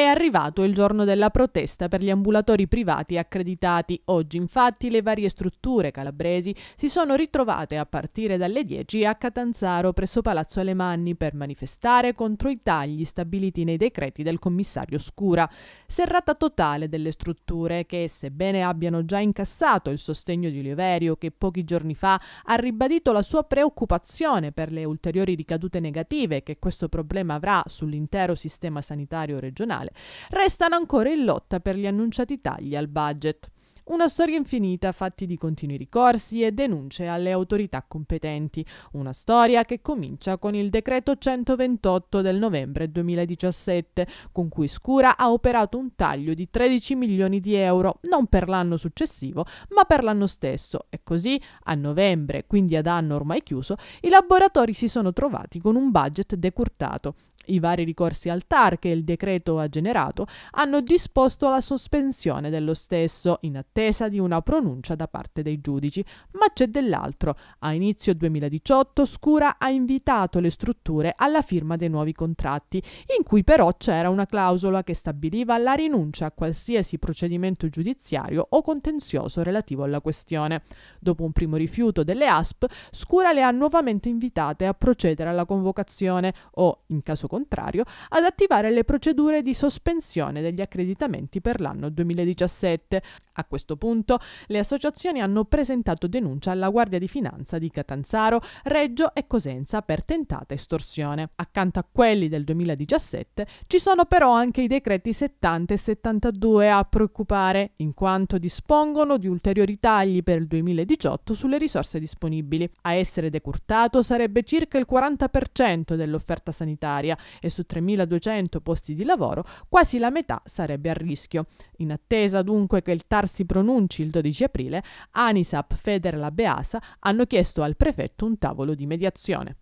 è arrivato il giorno della protesta per gli ambulatori privati accreditati. Oggi infatti le varie strutture calabresi si sono ritrovate a partire dalle 10 a Catanzaro presso Palazzo Alemanni per manifestare contro i tagli stabiliti nei decreti del commissario Scura. Serrata totale delle strutture che sebbene abbiano già incassato il sostegno di Oliverio che pochi giorni fa ha ribadito la sua preoccupazione per le ulteriori ricadute negative che questo problema avrà sull'intero sistema sanitario regionale, Restano ancora in lotta per gli annunciati tagli al budget. Una storia infinita fatti di continui ricorsi e denunce alle autorità competenti. Una storia che comincia con il decreto 128 del novembre 2017, con cui Scura ha operato un taglio di 13 milioni di euro, non per l'anno successivo, ma per l'anno stesso. E così, a novembre, quindi ad anno ormai chiuso, i laboratori si sono trovati con un budget decurtato. I vari ricorsi al TAR che il decreto ha generato hanno disposto la sospensione dello stesso in attesa attesa di una pronuncia da parte dei giudici, ma c'è dell'altro. A inizio 2018 Scura ha invitato le strutture alla firma dei nuovi contratti, in cui però c'era una clausola che stabiliva la rinuncia a qualsiasi procedimento giudiziario o contenzioso relativo alla questione. Dopo un primo rifiuto delle ASP, Scura le ha nuovamente invitate a procedere alla convocazione o, in caso contrario, ad attivare le procedure di sospensione degli accreditamenti per l'anno 2017. A questo questo punto le associazioni hanno presentato denuncia alla Guardia di Finanza di Catanzaro, Reggio e Cosenza per tentata estorsione. Accanto a quelli del 2017 ci sono però anche i decreti 70 e 72 a preoccupare, in quanto dispongono di ulteriori tagli per il 2018 sulle risorse disponibili. A essere decurtato sarebbe circa il 40% dell'offerta sanitaria e su 3.200 posti di lavoro quasi la metà sarebbe a rischio. In attesa dunque che il TAR si proceda pronunci il 12 aprile, Anisap, Feder e la Beasa hanno chiesto al prefetto un tavolo di mediazione.